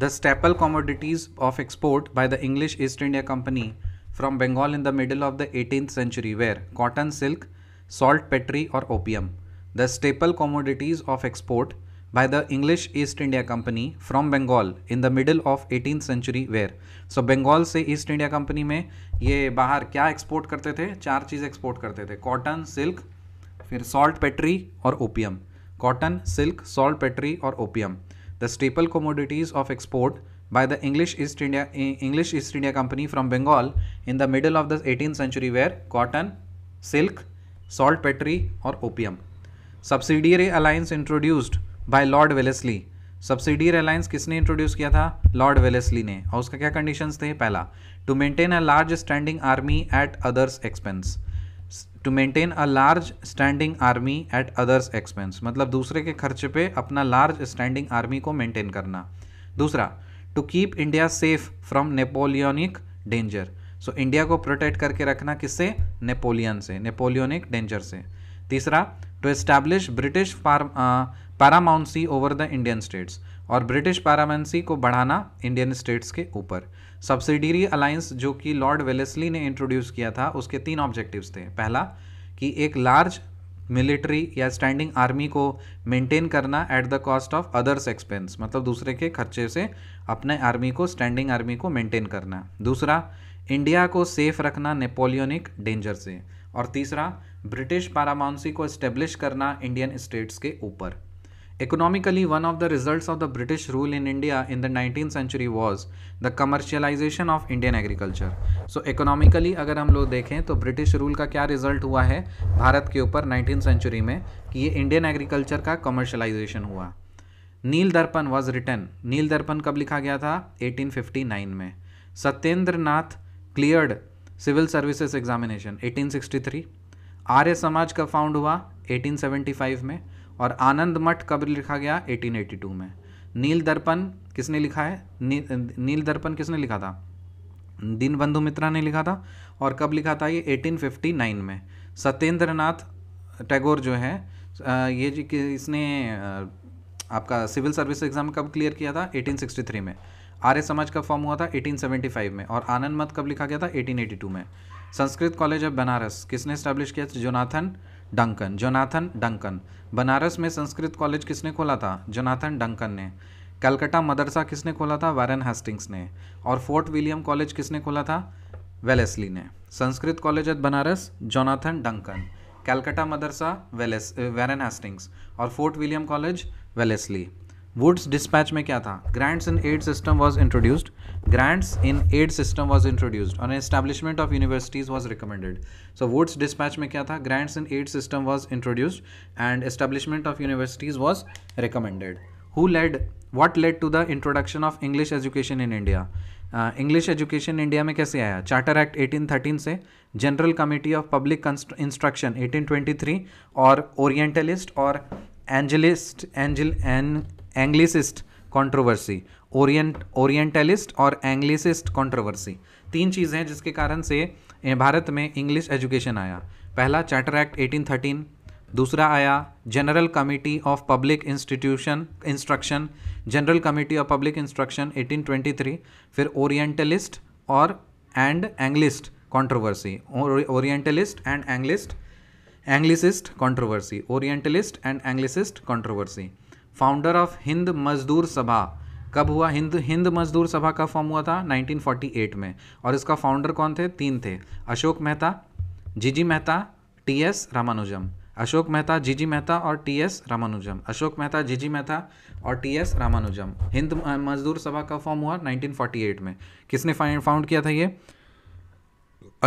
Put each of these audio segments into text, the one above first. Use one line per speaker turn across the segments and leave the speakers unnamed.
The staple commodities of export by the English East India company from Bengal in the middle of the eighteen century were cotton silk saltpetre और opium the staple commodities of export by the English East India company from Bengal in the middle of eighteen century were so Bengal से East India company में ये बाहर क्या export करते थे चार चीज़ export करते थे कॉटन सिल्क फिर सॉल्ट पेट्री और opium cotton silk saltpetre और opium the staple commodities of export by the English East India English East India Company from Bengal in the middle of the 18th century were cotton, silk, saltpetre or opium. Subsidiary alliance introduced by Lord Wellesley subsidiary alliance किसने introduce किया था Lord Wellesley ने और उसका क्या conditions थे पहला to maintain a large standing army at others expense to maintain a large standing army at others expense मतलब दूसरे के खर्चे पे अपना लार्ज स्टैंडिंग आर्मी को मेंटेन करना दूसरा to keep India safe from Napoleonic danger so India को प्रोटेक्ट करके रखना किससे नेपोलियन से नेपोलियनिक डेंजर से तीसरा to establish British paramountcy over the Indian states और ब्रिटिश पैरामेंसी को बढ़ाना इंडियन स्टेट्स के ऊपर सब्सिडरी अलायंस जो कि लॉर्ड वेलेसली ने इंट्रोड्यूस किया था उसके तीन ऑब्जेक्टिव्स थे पहला कि एक लार्ज मिलिट्री या स्टैंडिंग आर्मी को मेंटेन करना at the cost of others expense मतलब दूसरे के खर्चे से अपने आर्मी को स्टैंडिंग आर्मी को मेंटेन करना दूसरा इंडिया को सेफ रखना नेपोलियनिक डेंजर से और तीसरा ब्रिटिश पारामाउंसी को इस्टेब्लिश करना इंडियन स्टेट्स के ऊपर Economically, one of the results of the British rule in India in the 19th century was the commercialization of Indian agriculture. So economically अगर हम लोग देखें तो British rule का क्या result हुआ है भारत के ऊपर 19th century में कि ये Indian agriculture का commercialization हुआ नील दर्पण वॉज रिटर्न नील दर्पण कब लिखा गया था 1859 में Satyendra Nath cleared civil services examination 1863 Arya Samaj का फाउंड हुआ 1875 में और आनंद मठ कब लिखा गया 1882 में नील दर्पण किसने लिखा है नी, नील दर्पण किसने लिखा था दीनबंधु मित्रा ने लिखा था और कब लिखा था ये 1859 में सत्येंद्र नाथ टैगोर जो है ये जी इसने आपका सिविल सर्विस एग्ज़ाम कब क्लियर किया था 1863 में आर्य समाज का फॉर्म हुआ था 1875 में और आनंद मत कब लिखा गया था 1882 में संस्कृत कॉलेज ऑफ बनारस किसने स्टैब्लिश किया था Jonathan Duncan Jonathan Duncan Banaras में संस्कृत कॉलेज किसने खोला था जोनाथन डंकन ने कलकत्ता मदरसा किसने खोला था वारन हेस्टिंग्स ने और फोर्ट विलियम कॉलेज किसने खोला था वेलेसली ने Sanskrit college of Banaras Jonathan Duncan Calcutta Madrasa वेलेस वैरन हेस्टिंग्स और Fort William college Wellesley Wood's dispatch में क्या था grants in aid system was introduced grants in aid system was introduced और establishment of universities was recommended so Wood's dispatch में क्या था grants in aid system was introduced and establishment of universities was recommended who led what led to the introduction of English education in India English education India में कैसे आया charter act 1813 से general committee of public instruction 1823 और orientalist और एंजलिस्ट एंजल एन anglicist controversy orient orientalist और एंग्लिसिस्ट कंट्रोवर्सी तीन चीज़ें हैं जिसके कारण से भारत में इंग्लिश एजुकेशन आया पहला चार्टर एक्ट 1813 दूसरा आया general committee of public institution instruction general committee of public instruction 1823 फिर ओरिएंटलिस्ट और and anglicist controversy orientalist and anglicist anglicist controversy orientalist and anglicist controversy founder of Hind Mazdoor Sabha कब हुआ हिंद हिंद मजदूर सभा का फॉर्म हुआ था 1948 में और इसका फाउंडर कौन थे तीन थे Ashok Mehta G G Mehta T S Ramanujam Ashok Mehta G G Mehta और T S Ramanujam Ashok Mehta G G Mehta और टी एस रामानुजम हिंद मजदूर सभा का फॉर्म हुआ 1948 में किसने फाउंड किया था ये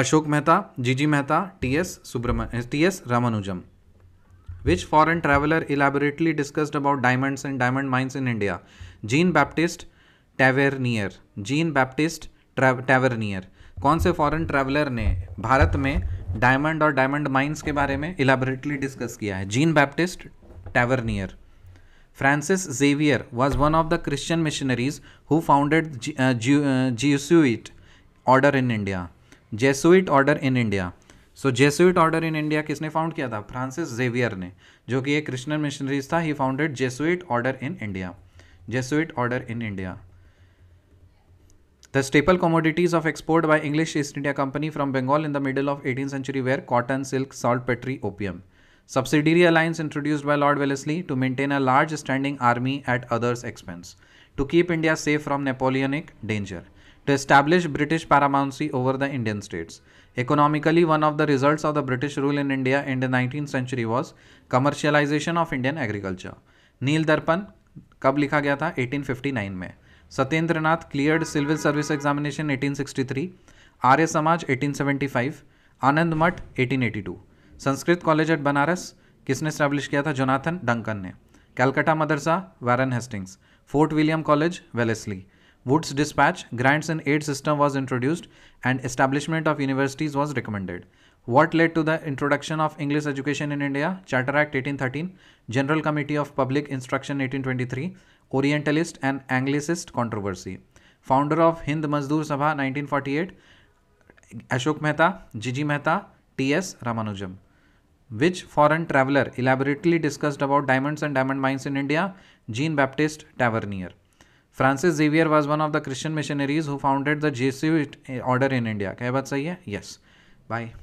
Ashok Mehta G G Mehta T S Subramanya T S Ramanujam which foreign traveller elaborately discussed about diamond and diamond mines in India Jean Baptiste Tavernier Jean Baptiste Tavernier कौन से फॉरन ट्रेवलर ने भारत में डायमंड और डायमंड माइंस के बारे में इलेबोरेटली डिस्कस किया है Jean Baptiste Tavernier Francis Xavier was one of the Christian missionaries who founded Jesuit order in India Jesuit order in India so Jesuit order in India किसने found किया था Francis Xavier ने जो कि एक Christian missionaries था he founded Jesuit order in India Jesuit order in India the staple commodities of export by English East India company from Bengal in the middle of eighteen century were cotton silk saltpetre opium subsidiary alliance introduced by Lord Wellesley to maintain a large standing army at others expense to keep India safe from Napoleonic danger to establish British paramountcy over the Indian states Economically, one of the results of the British rule in India in the 19th century was commercialization of Indian agriculture. Neel Darpan कब लिखा गया था 1859 में Nath cleared civil service examination 1863, Arya Samaj 1875, आनंद मठ 1882, Sanskrit college eight Banaras किसने establish किया था Jonathan Duncan ने Calcutta Madrasa Warren Hastings Fort William college Wellesley Wood's dispatch, grants and aid system was introduced and establishment of universities was recommended. What led to the introduction of English education in India? Charter Act 1813, General Committee of Public Instruction 1823, Orientalist and Anglicist controversy. Founder of Hind Mazdoor Sabha 1948, Ashok Mehta, Jiji Mehta, T.S. Ramanujam. Which foreign traveler elaborately discussed about diamonds and diamond mines in India? Jean Baptiste Tavernier. Francis Xavier was one of the Christian missionaries who founded the Jesuit order in India क्या बात सही है yes bye